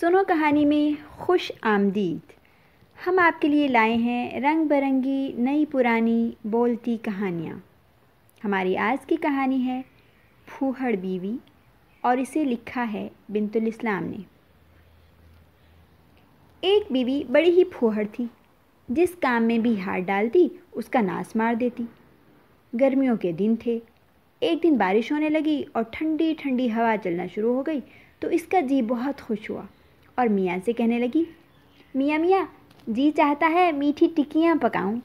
सुनो कहानी में खुश आमदीद हम आपके लिए लाए हैं रंग बिरंगी नई पुरानी बोलती कहानियाँ हमारी आज की कहानी है फूहड़ बीवी और इसे लिखा है बिनतुल इस्लाम ने एक बीवी बड़ी ही फूहड़ थी जिस काम में भी हार डालती उसका नाश मार देती गर्मियों के दिन थे एक दिन बारिश होने लगी और ठंडी ठंडी हवा चलना शुरू हो गई तो इसका जी बहुत खुश हुआ और मियाँ से कहने लगी मियाँ मियाँ जी चाहता है मीठी टिक्कियाँ पकाऊँ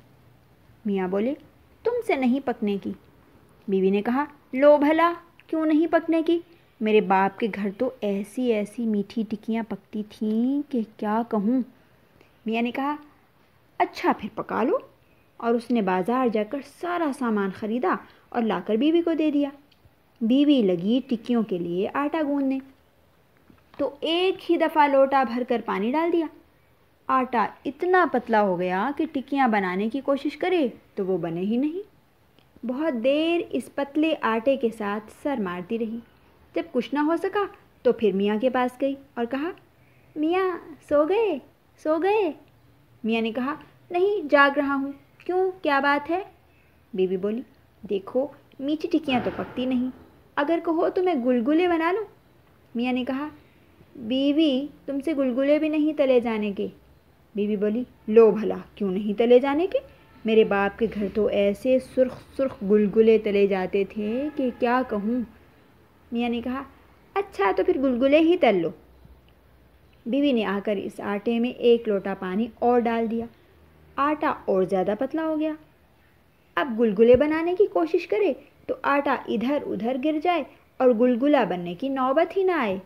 मियाँ बोले तुमसे नहीं पकने की बीवी ने कहा लो भला क्यों नहीं पकने की मेरे बाप के घर तो ऐसी ऐसी मीठी टिक्कियाँ पकती थीं कि क्या कहूँ मियाँ ने कहा अच्छा फिर पका लो और उसने बाज़ार जाकर सारा सामान ख़रीदा और लाकर बीवी को दे दिया बीवी लगी टिक्कियों के लिए आटा गूंदने तो एक ही दफ़ा लोटा भर कर पानी डाल दिया आटा इतना पतला हो गया कि टिक्कियाँ बनाने की कोशिश करे तो वो बने ही नहीं बहुत देर इस पतले आटे के साथ सर मारती रही जब कुछ ना हो सका तो फिर मियाँ के पास गई और कहा मियाँ सो गए सो गए मियाँ ने कहा नहीं जाग रहा हूँ क्यों क्या बात है बीबी बोली देखो मीठी टिकियाँ तो पकती नहीं अगर कहो तो मैं गुलगुले बना लूँ मियाँ ने कहा बीवी तुमसे गुलगुले भी नहीं तले जाने के बीवी बोली लो भला क्यों नहीं तले जाने के मेरे बाप के घर तो ऐसे सुर्ख सुर्ख गुलगुले तले जाते थे कि क्या कहूँ मियाँ ने कहा अच्छा तो फिर गुलगुले ही तल लो बीवी ने आकर इस आटे में एक लोटा पानी और डाल दिया आटा और ज़्यादा पतला हो गया अब गुलगुले बनाने की कोशिश करे तो आटा इधर उधर गिर जाए और गुलगुला बनने की नौबत ही ना आए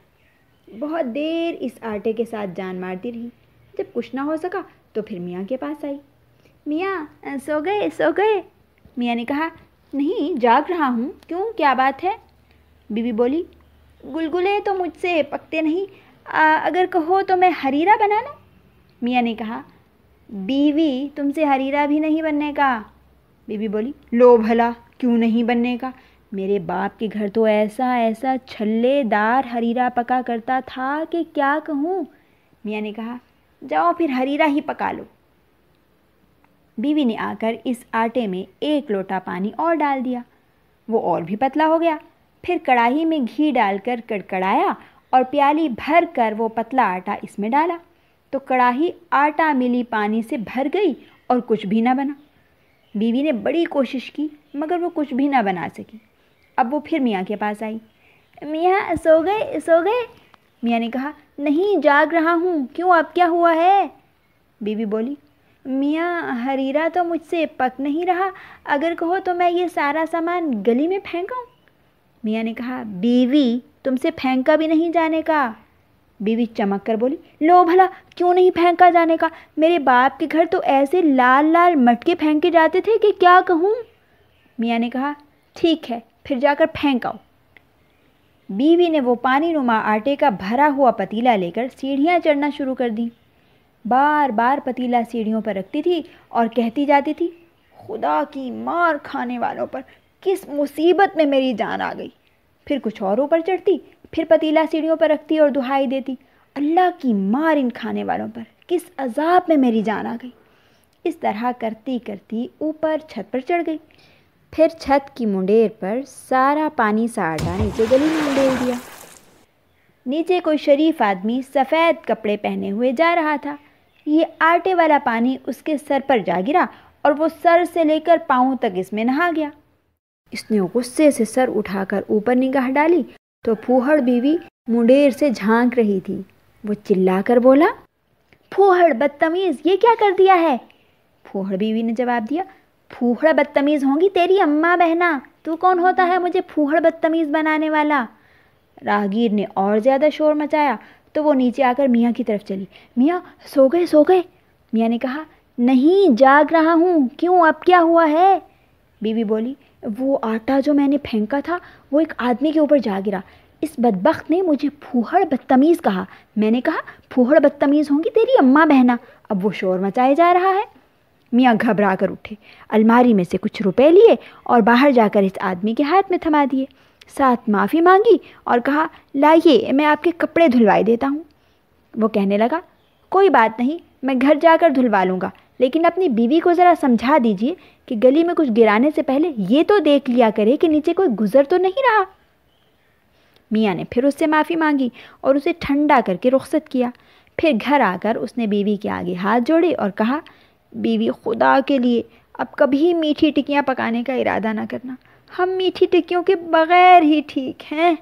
बहुत देर इस आटे के साथ जान मारती रही जब कुछ ना हो सका तो फिर मियाँ के पास आई मियाँ सो गए सो गए मियाँ ने कहा नहीं जाग रहा हूँ क्यों क्या बात है बीबी बोली गुलगुले तो मुझसे पकते नहीं आ, अगर कहो तो मैं हरीरा बनाना मियाँ ने कहा बीवी तुमसे हरीरा भी नहीं बनने का बीबी बोली लो भला क्यों नहीं बनने का मेरे बाप के घर तो ऐसा ऐसा छल्लेदार हरीरा पका करता था कि क्या कहूँ मियाँ ने कहा जाओ फिर हरीरा ही पका लो बीवी ने आकर इस आटे में एक लोटा पानी और डाल दिया वो और भी पतला हो गया फिर कढ़ाई में घी डालकर कड़कड़ाया और प्याली भर कर वो पतला आटा इसमें डाला तो कढ़ाई आटा मिली पानी से भर गई और कुछ भी ना बना बीवी ने बड़ी कोशिश की मगर वो कुछ भी ना बना सकी अब वो फिर मियाँ के पास आई मियाँ सो गए सो गए मियाँ ने कहा नहीं जाग रहा हूँ क्यों अब क्या हुआ है बीवी बोली मियाँ हरीरा तो मुझसे पक नहीं रहा अगर कहो तो मैं ये सारा सामान गली में फेंकाऊँ मियाँ ने कहा बीवी तुमसे फेंका भी नहीं जाने का बीवी चमक कर बोली लो भला क्यों नहीं फेंका जाने का मेरे बाप के घर तो ऐसे लाल लाल मटके फेंके जाते थे कि क्या कहूँ मियाँ ने कहा ठीक है फिर जाकर फेंक आओ बीवी ने वो पानी नुमा आटे का भरा हुआ पतीला लेकर सीढ़ियाँ चढ़ना शुरू कर दी बार बार पतीला सीढ़ियों पर रखती थी और कहती जाती थी खुदा की मार खाने वालों पर किस मुसीबत में मेरी जान आ गई फिर कुछ और ऊपर चढ़ती फिर पतीला सीढ़ियों पर रखती और दुहाई देती अल्लाह की मार इन खाने वालों पर किस अजाब में मेरी जान आ गई इस तरह करती करती ऊपर छत पर चढ़ गई फिर छत की मुंडेर पर सारा पानी सारदा नीचे गली में उडेल दिया नीचे कोई शरीफ आदमी सफ़ेद कपड़े पहने हुए जा रहा था ये आटे वाला पानी उसके सर पर जा गिरा और वो सर से लेकर पाँव तक इसमें नहा गया इसने गुस्से से सर उठाकर ऊपर निगाह डाली तो फूहड़ बीवी मुंडेर से झांक रही थी वो चिल्लाकर बोला फूहड़ बदतमीज़ ये क्या कर दिया है फूहड़ बीवी ने जवाब दिया फूहड़ बदतमीज़ होंगी तेरी अम्मा बहना तू कौन होता है मुझे फूहड़ बदतमीज़ बनाने वाला राहगीर ने और ज़्यादा शोर मचाया तो वो नीचे आकर मियाँ की तरफ चली मियाँ सो गए सो गए मियाँ ने कहा नहीं जाग रहा हूँ क्यों अब क्या हुआ है बीवी बोली वो आटा जो मैंने फेंका था वो एक आदमी के ऊपर जा गिरा इस बदबख्त ने मुझे फूहड़ बदतमीज़ कहा मैंने कहा फूहड़ बदतमीज़ होंगी तेरी अम्मा बहना अब वो शोर मचाए जा रहा है मियाँ घबरा कर उठे अलमारी में से कुछ रुपए लिए और बाहर जाकर इस आदमी के हाथ में थमा दिए साथ माफ़ी मांगी और कहा लाइए मैं आपके कपड़े धुलवाए देता हूँ वो कहने लगा कोई बात नहीं मैं घर जाकर धुलवा लूँगा लेकिन अपनी बीवी को ज़रा समझा दीजिए कि गली में कुछ गिराने से पहले ये तो देख लिया करे कि नीचे कोई गुजर तो नहीं रहा मियाँ ने फिर उससे माफ़ी मांगी और उसे ठंडा करके रुख्सत किया फिर घर आकर उसने बीवी के आगे हाथ जोड़े और कहा बीवी खुदा के लिए अब कभी मीठी टिकियाँ पकाने का इरादा ना करना हम मीठी टिक्कियों के बग़ैर ही ठीक हैं